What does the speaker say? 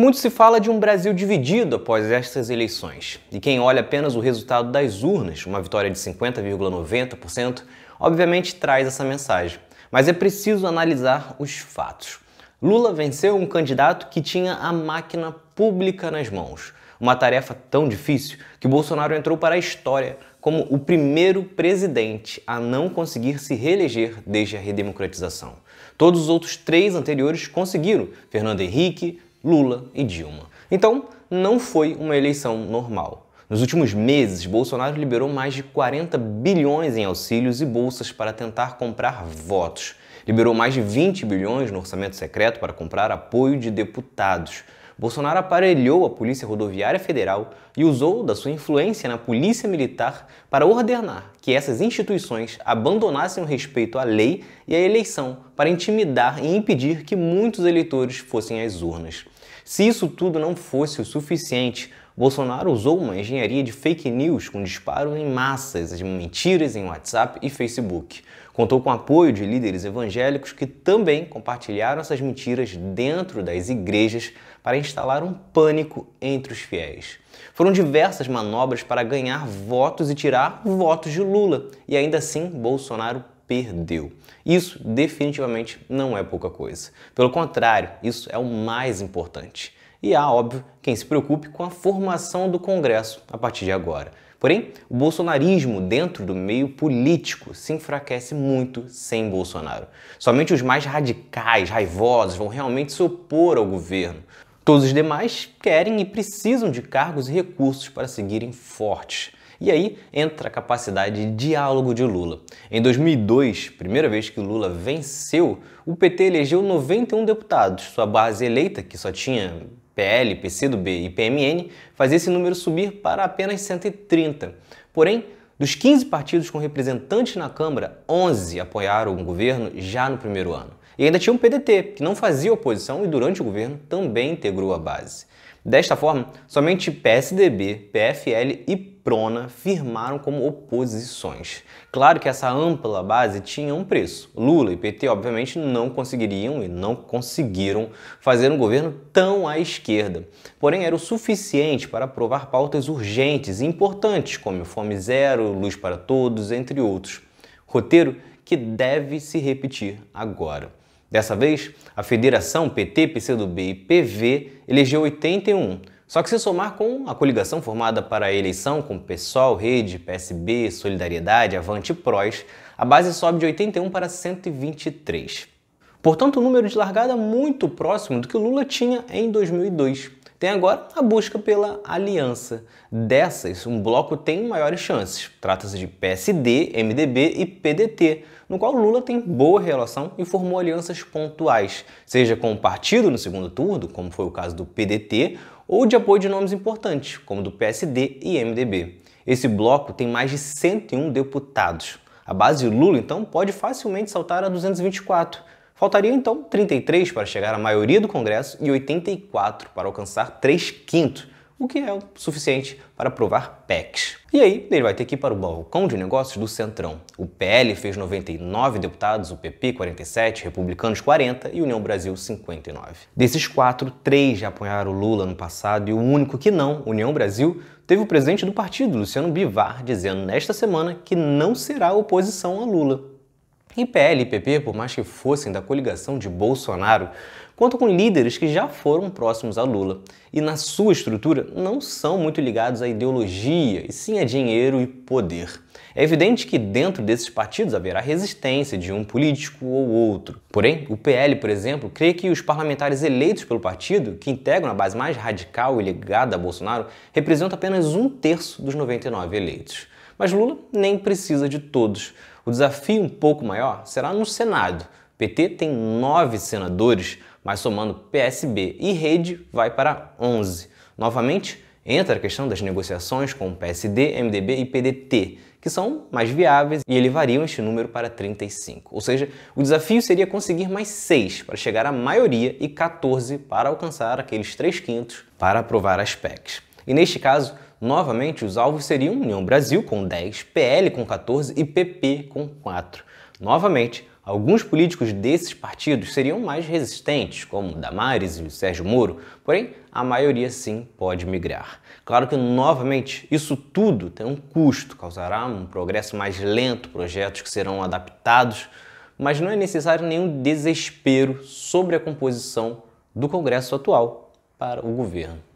Muito se fala de um Brasil dividido após estas eleições. E quem olha apenas o resultado das urnas, uma vitória de 50,90%, obviamente traz essa mensagem. Mas é preciso analisar os fatos. Lula venceu um candidato que tinha a máquina pública nas mãos. Uma tarefa tão difícil que Bolsonaro entrou para a história como o primeiro presidente a não conseguir se reeleger desde a redemocratização. Todos os outros três anteriores conseguiram: Fernando Henrique, Lula e Dilma. Então, não foi uma eleição normal. Nos últimos meses, Bolsonaro liberou mais de 40 bilhões em auxílios e bolsas para tentar comprar votos. Liberou mais de 20 bilhões no orçamento secreto para comprar apoio de deputados. Bolsonaro aparelhou a Polícia Rodoviária Federal e usou da sua influência na Polícia Militar para ordenar que essas instituições abandonassem o respeito à lei e à eleição para intimidar e impedir que muitos eleitores fossem às urnas. Se isso tudo não fosse o suficiente, Bolsonaro usou uma engenharia de fake news com disparo em massas de mentiras em WhatsApp e Facebook. Contou com apoio de líderes evangélicos que também compartilharam essas mentiras dentro das igrejas para instalar um pânico entre os fiéis. Foram diversas manobras para ganhar votos e tirar votos de Lula, e ainda assim Bolsonaro perdeu. Isso definitivamente não é pouca coisa. Pelo contrário, isso é o mais importante. E há, óbvio, quem se preocupe com a formação do Congresso a partir de agora. Porém, o bolsonarismo dentro do meio político se enfraquece muito sem Bolsonaro. Somente os mais radicais, raivosos, vão realmente se opor ao governo. Todos os demais querem e precisam de cargos e recursos para seguirem fortes. E aí entra a capacidade de diálogo de Lula. Em 2002, primeira vez que Lula venceu, o PT elegeu 91 deputados, sua base eleita, que só tinha PL, PCdoB e PMN, fazia esse número subir para apenas 130. Porém, dos 15 partidos com representantes na Câmara, 11 apoiaram o governo já no primeiro ano. E ainda tinha o PDT, que não fazia oposição e durante o governo também integrou a base. Desta forma, somente PSDB, PFL e Prona firmaram como oposições. Claro que essa ampla base tinha um preço. Lula e PT, obviamente, não conseguiriam e não conseguiram fazer um governo tão à esquerda. Porém, era o suficiente para aprovar pautas urgentes e importantes, como Fome Zero, Luz para Todos, entre outros. Roteiro que deve se repetir agora. Dessa vez, a federação PT, PCdoB e PV elegeu 81 só que se somar com a coligação formada para a eleição com PSOL, Rede, PSB, Solidariedade, Avante e Prós, a base sobe de 81 para 123. Portanto, um número de largada é muito próximo do que Lula tinha em 2002. Tem agora a busca pela aliança. Dessas, um bloco tem maiores chances. Trata-se de PSD, MDB e PDT, no qual Lula tem boa relação e formou alianças pontuais, seja com o partido no segundo turno, como foi o caso do PDT, ou de apoio de nomes importantes, como do PSD e MDB. Esse bloco tem mais de 101 deputados. A base Lula, então, pode facilmente saltar a 224. Faltaria, então, 33 para chegar à maioria do Congresso e 84 para alcançar 3 quintos o que é o suficiente para aprovar PECs. E aí, ele vai ter que ir para o balcão de negócios do Centrão. O PL fez 99 deputados, o PP 47, Republicanos 40 e União Brasil 59. Desses quatro, três já apoiaram o Lula no passado e o único que não, União Brasil, teve o presidente do partido, Luciano Bivar, dizendo nesta semana que não será oposição a Lula e PL e PP, por mais que fossem da coligação de Bolsonaro, contam com líderes que já foram próximos a Lula e, na sua estrutura, não são muito ligados à ideologia, e sim a dinheiro e poder. É evidente que dentro desses partidos haverá resistência de um político ou outro. Porém, o PL, por exemplo, crê que os parlamentares eleitos pelo partido, que integram a base mais radical e ligada a Bolsonaro, representam apenas um terço dos 99 eleitos. Mas Lula nem precisa de todos. O desafio um pouco maior será no Senado. O PT tem nove senadores, mas somando PSB e Rede vai para 11. Novamente, entra a questão das negociações com PSD, MDB e PDT, que são mais viáveis e elevariam este número para 35. Ou seja, o desafio seria conseguir mais 6 para chegar à maioria e 14 para alcançar aqueles 3 quintos para aprovar as PECs. E neste caso, Novamente, os alvos seriam União Brasil com 10, PL com 14 e PP com 4. Novamente, alguns políticos desses partidos seriam mais resistentes, como Damares e Sérgio Moro, porém a maioria sim pode migrar. Claro que, novamente, isso tudo tem um custo, causará um progresso mais lento, projetos que serão adaptados, mas não é necessário nenhum desespero sobre a composição do Congresso atual para o governo.